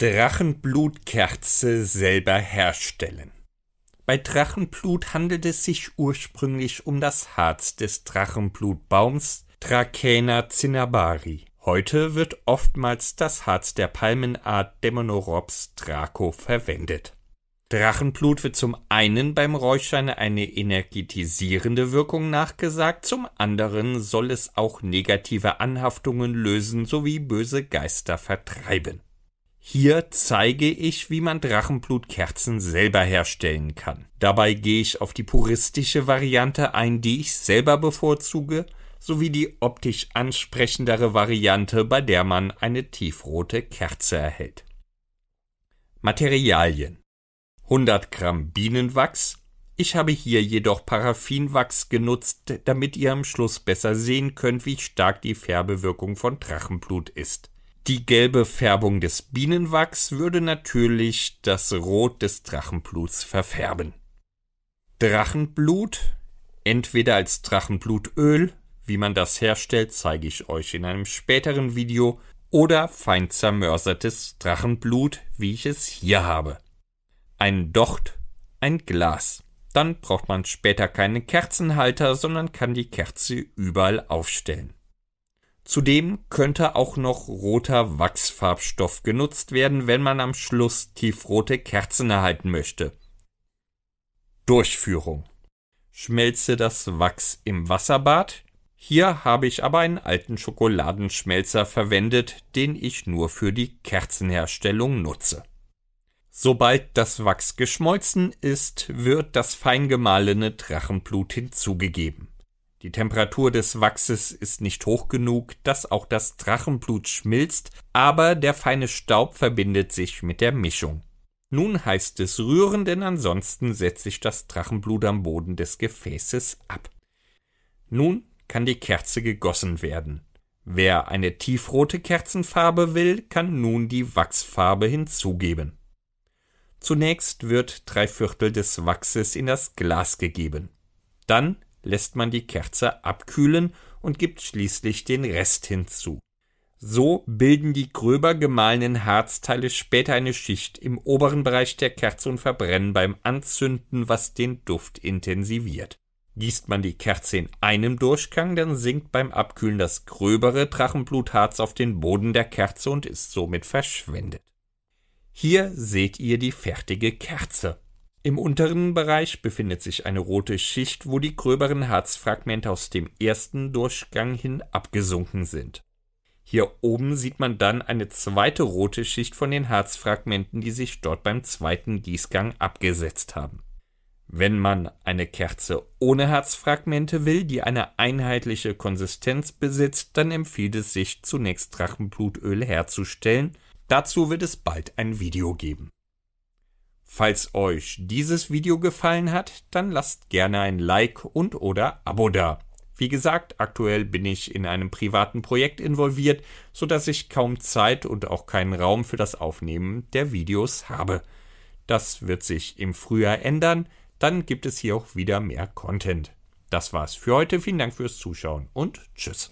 Drachenblutkerze selber herstellen. Bei Drachenblut handelt es sich ursprünglich um das Harz des Drachenblutbaums Trachena cinnabari. Heute wird oftmals das Harz der Palmenart Demonorops draco verwendet. Drachenblut wird zum einen beim Räuchern eine energetisierende Wirkung nachgesagt, zum anderen soll es auch negative Anhaftungen lösen sowie böse Geister vertreiben. Hier zeige ich, wie man Drachenblutkerzen selber herstellen kann. Dabei gehe ich auf die puristische Variante ein, die ich selber bevorzuge, sowie die optisch ansprechendere Variante, bei der man eine tiefrote Kerze erhält. Materialien 100 Gramm Bienenwachs, ich habe hier jedoch Paraffinwachs genutzt, damit ihr am Schluss besser sehen könnt, wie stark die Färbewirkung von Drachenblut ist. Die gelbe Färbung des Bienenwachs würde natürlich das Rot des Drachenbluts verfärben. Drachenblut, entweder als Drachenblutöl, wie man das herstellt, zeige ich euch in einem späteren Video, oder fein zermörsertes Drachenblut, wie ich es hier habe. Ein Docht, ein Glas. Dann braucht man später keine Kerzenhalter, sondern kann die Kerze überall aufstellen. Zudem könnte auch noch roter Wachsfarbstoff genutzt werden, wenn man am Schluss tiefrote Kerzen erhalten möchte. Durchführung. Schmelze das Wachs im Wasserbad. Hier habe ich aber einen alten Schokoladenschmelzer verwendet, den ich nur für die Kerzenherstellung nutze. Sobald das Wachs geschmolzen ist, wird das fein gemahlene Drachenblut hinzugegeben. Die Temperatur des Wachses ist nicht hoch genug, dass auch das Drachenblut schmilzt, aber der feine Staub verbindet sich mit der Mischung. Nun heißt es rühren, denn ansonsten setzt sich das Drachenblut am Boden des Gefäßes ab. Nun kann die Kerze gegossen werden. Wer eine tiefrote Kerzenfarbe will, kann nun die Wachsfarbe hinzugeben. Zunächst wird drei Viertel des Wachses in das Glas gegeben. Dann lässt man die Kerze abkühlen und gibt schließlich den Rest hinzu. So bilden die gröber gemahlenen Harzteile später eine Schicht im oberen Bereich der Kerze und verbrennen beim Anzünden, was den Duft intensiviert. Gießt man die Kerze in einem Durchgang, dann sinkt beim Abkühlen das gröbere Drachenblutharz auf den Boden der Kerze und ist somit verschwendet. Hier seht ihr die fertige Kerze. Im unteren Bereich befindet sich eine rote Schicht, wo die gröberen Harzfragmente aus dem ersten Durchgang hin abgesunken sind. Hier oben sieht man dann eine zweite rote Schicht von den Harzfragmenten, die sich dort beim zweiten Gießgang abgesetzt haben. Wenn man eine Kerze ohne Harzfragmente will, die eine einheitliche Konsistenz besitzt, dann empfiehlt es sich zunächst Drachenblutöl herzustellen. Dazu wird es bald ein Video geben. Falls euch dieses Video gefallen hat, dann lasst gerne ein Like und oder Abo da. Wie gesagt, aktuell bin ich in einem privaten Projekt involviert, so dass ich kaum Zeit und auch keinen Raum für das Aufnehmen der Videos habe. Das wird sich im Frühjahr ändern, dann gibt es hier auch wieder mehr Content. Das war's für heute, vielen Dank fürs Zuschauen und tschüss.